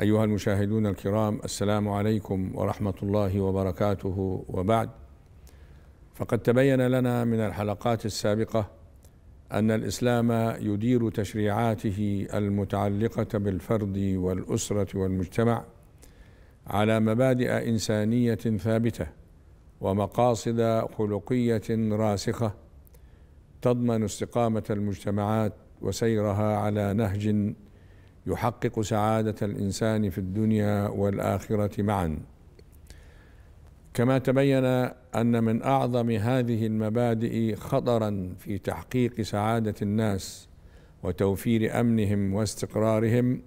أيها المشاهدون الكرام السلام عليكم ورحمة الله وبركاته وبعد فقد تبين لنا من الحلقات السابقة أن الإسلام يدير تشريعاته المتعلقة بالفرد والأسرة والمجتمع على مبادئ إنسانية ثابتة ومقاصد خلقية راسخة تضمن استقامة المجتمعات وسيرها على نهج يحقق سعاده الانسان في الدنيا والاخره معا كما تبين ان من اعظم هذه المبادئ خطرا في تحقيق سعاده الناس وتوفير امنهم واستقرارهم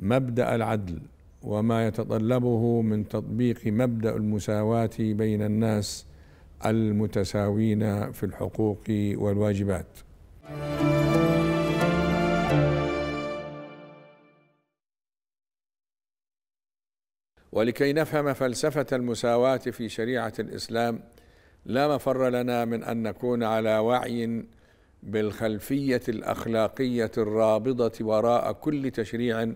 مبدا العدل وما يتطلبه من تطبيق مبدا المساواه بين الناس المتساوين في الحقوق والواجبات ولكي نفهم فلسفة المساواة في شريعة الإسلام لا مفر لنا من أن نكون على وعي بالخلفية الأخلاقية الرابضة وراء كل تشريع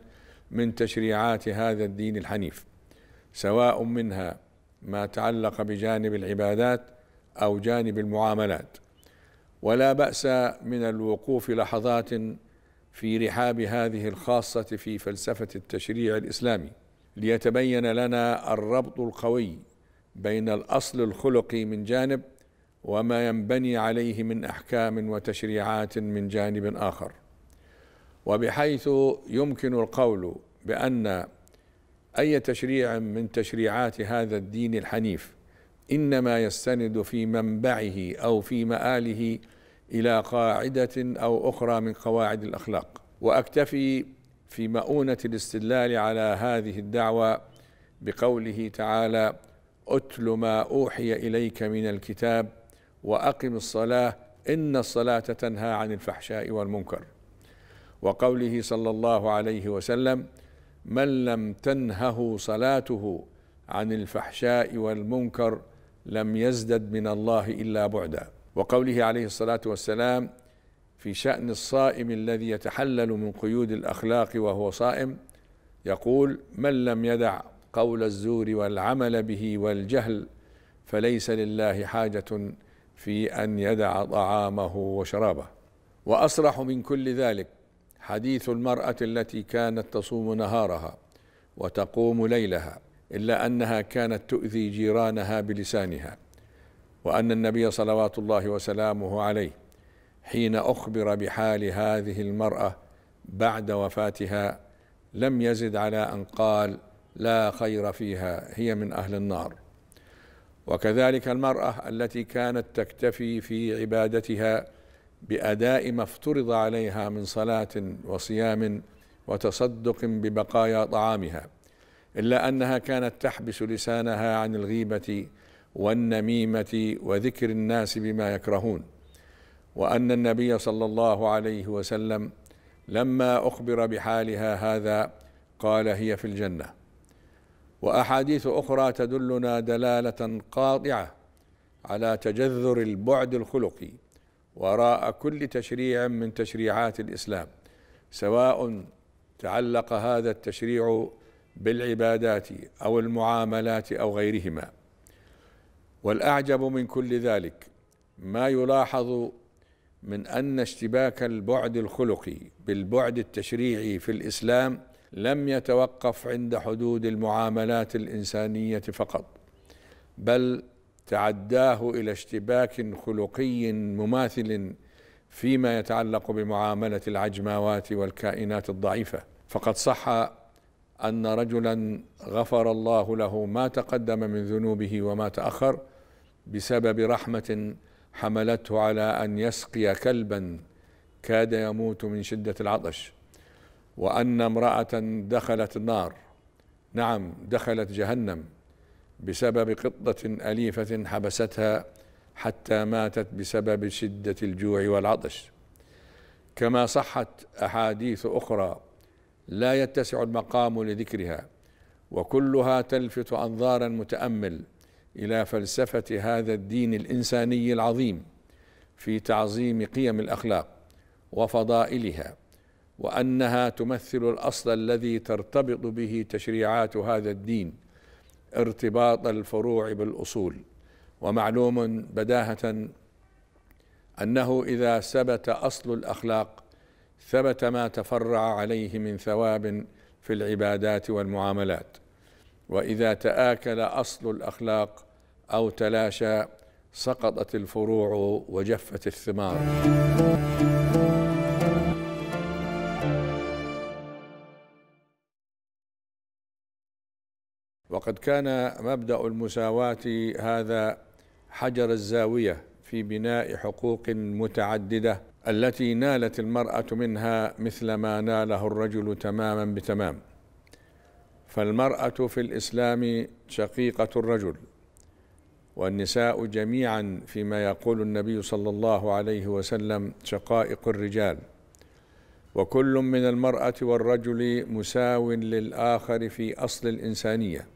من تشريعات هذا الدين الحنيف سواء منها ما تعلق بجانب العبادات أو جانب المعاملات ولا بأس من الوقوف لحظات في رحاب هذه الخاصة في فلسفة التشريع الإسلامي ليتبين لنا الربط القوي بين الاصل الخلقي من جانب وما ينبني عليه من احكام وتشريعات من جانب اخر وبحيث يمكن القول بان اي تشريع من تشريعات هذا الدين الحنيف انما يستند في منبعه او في ماله الى قاعده او اخرى من قواعد الاخلاق واكتفي في مؤونة الاستدلال على هذه الدعوة بقوله تعالى أتل ما أوحي إليك من الكتاب وأقم الصلاة إن الصلاة تنهى عن الفحشاء والمنكر وقوله صلى الله عليه وسلم من لم تنهه صلاته عن الفحشاء والمنكر لم يزدد من الله إلا بعدا وقوله عليه الصلاة والسلام في شأن الصائم الذي يتحلل من قيود الأخلاق وهو صائم يقول من لم يدع قول الزور والعمل به والجهل فليس لله حاجة في أن يدع طعامه وشرابه وأصرح من كل ذلك حديث المرأة التي كانت تصوم نهارها وتقوم ليلها إلا أنها كانت تؤذي جيرانها بلسانها وأن النبي صلوات الله وسلامه عليه حين اخبر بحال هذه المراه بعد وفاتها لم يزد على ان قال لا خير فيها هي من اهل النار وكذلك المراه التي كانت تكتفي في عبادتها باداء ما افترض عليها من صلاه وصيام وتصدق ببقايا طعامها الا انها كانت تحبس لسانها عن الغيبه والنميمه وذكر الناس بما يكرهون وان النبي صلى الله عليه وسلم لما اخبر بحالها هذا قال هي في الجنه واحاديث اخرى تدلنا دلاله قاطعه على تجذر البعد الخلقي وراء كل تشريع من تشريعات الاسلام سواء تعلق هذا التشريع بالعبادات او المعاملات او غيرهما والاعجب من كل ذلك ما يلاحظ من ان اشتباك البعد الخلقي بالبعد التشريعي في الاسلام لم يتوقف عند حدود المعاملات الانسانيه فقط بل تعداه الى اشتباك خلقي مماثل فيما يتعلق بمعامله العجماوات والكائنات الضعيفه فقد صح ان رجلا غفر الله له ما تقدم من ذنوبه وما تاخر بسبب رحمه حملته على أن يسقي كلبا كاد يموت من شدة العطش وأن امرأة دخلت النار نعم دخلت جهنم بسبب قطة أليفة حبستها حتى ماتت بسبب شدة الجوع والعطش كما صحت أحاديث أخرى لا يتسع المقام لذكرها وكلها تلفت أنظار المتأمل الى فلسفه هذا الدين الانساني العظيم في تعظيم قيم الاخلاق وفضائلها وانها تمثل الاصل الذي ترتبط به تشريعات هذا الدين ارتباط الفروع بالاصول ومعلوم بداهه انه اذا ثبت اصل الاخلاق ثبت ما تفرع عليه من ثواب في العبادات والمعاملات واذا تاكل اصل الاخلاق أو تلاشى سقطت الفروع وجفت الثمار وقد كان مبدأ المساواة هذا حجر الزاوية في بناء حقوق متعددة التي نالت المرأة منها مثل ما ناله الرجل تماما بتمام فالمرأة في الإسلام شقيقة الرجل والنساء جميعا فيما يقول النبي صلى الله عليه وسلم شقائق الرجال وكل من المرأة والرجل مساو للآخر في أصل الإنسانية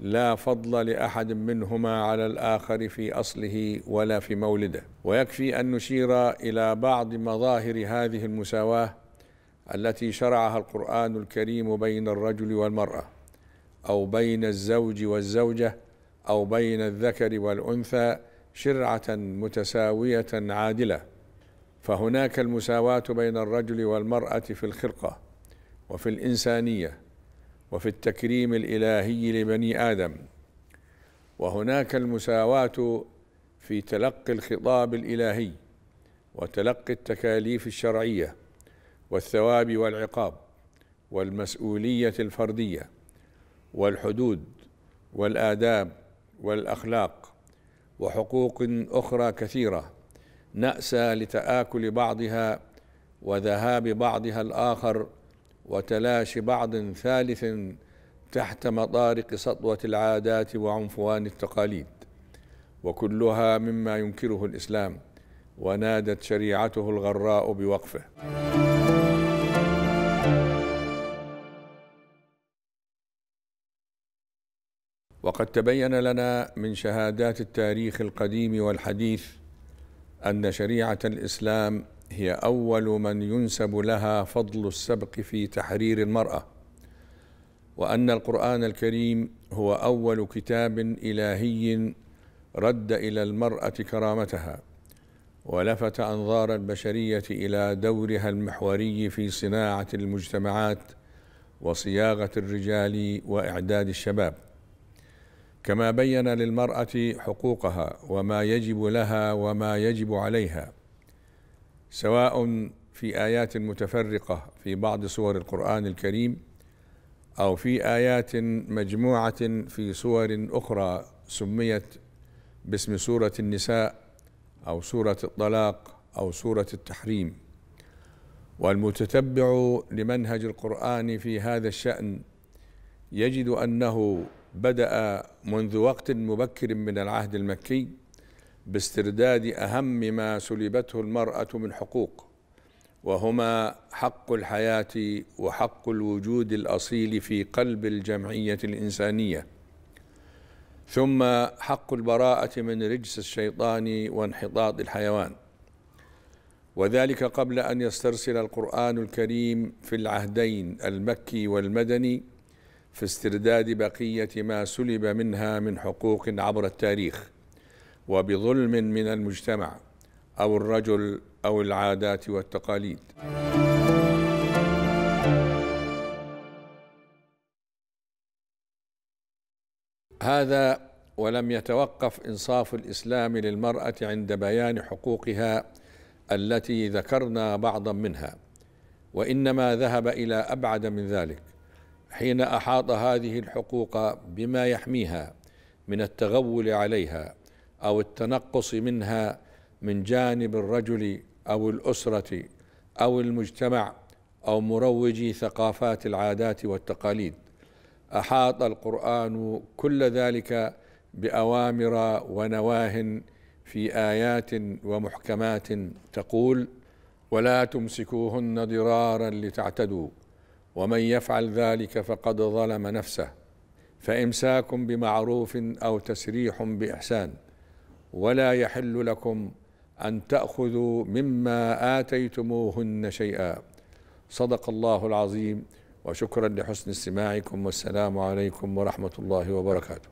لا فضل لأحد منهما على الآخر في أصله ولا في مولده ويكفي أن نشير إلى بعض مظاهر هذه المساواة التي شرعها القرآن الكريم بين الرجل والمرأة أو بين الزوج والزوجة أو بين الذكر والأنثى شرعة متساوية عادلة فهناك المساواة بين الرجل والمرأة في الخلقة وفي الإنسانية وفي التكريم الإلهي لبني آدم وهناك المساواة في تلقي الخطاب الإلهي وتلقي التكاليف الشرعية والثواب والعقاب والمسؤولية الفردية والحدود والآداب والاخلاق وحقوق اخرى كثيره ناسى لتاكل بعضها وذهاب بعضها الاخر وتلاشي بعض ثالث تحت مطارق سطوه العادات وعنفوان التقاليد وكلها مما ينكره الاسلام ونادت شريعته الغراء بوقفه وقد تبين لنا من شهادات التاريخ القديم والحديث ان شريعه الاسلام هي اول من ينسب لها فضل السبق في تحرير المراه وان القران الكريم هو اول كتاب الهي رد الى المراه كرامتها ولفت انظار البشريه الى دورها المحوري في صناعه المجتمعات وصياغه الرجال واعداد الشباب كما بين للمرأة حقوقها وما يجب لها وما يجب عليها سواء في آيات متفرقة في بعض سور القرآن الكريم أو في آيات مجموعة في سور أخرى سميت باسم سورة النساء أو سورة الطلاق أو سورة التحريم والمتتبع لمنهج القرآن في هذا الشأن يجد أنه بدأ منذ وقت مبكر من العهد المكي باسترداد أهم ما سلبته المرأة من حقوق وهما حق الحياة وحق الوجود الأصيل في قلب الجمعية الإنسانية ثم حق البراءة من رجس الشيطان وانحطاط الحيوان وذلك قبل أن يسترسل القرآن الكريم في العهدين المكي والمدني في استرداد بقية ما سلب منها من حقوق عبر التاريخ وبظلم من المجتمع أو الرجل أو العادات والتقاليد هذا ولم يتوقف إنصاف الإسلام للمرأة عند بيان حقوقها التي ذكرنا بعضا منها وإنما ذهب إلى أبعد من ذلك حين احاط هذه الحقوق بما يحميها من التغول عليها او التنقص منها من جانب الرجل او الاسره او المجتمع او مروجي ثقافات العادات والتقاليد احاط القران كل ذلك باوامر ونواه في ايات ومحكمات تقول ولا تمسكوهن ضرارا لتعتدوا ومن يفعل ذلك فقد ظلم نفسه فامساك بمعروف او تسريح باحسان ولا يحل لكم ان تاخذوا مما اتيتموهن شيئا صدق الله العظيم وشكرا لحسن استماعكم والسلام عليكم ورحمه الله وبركاته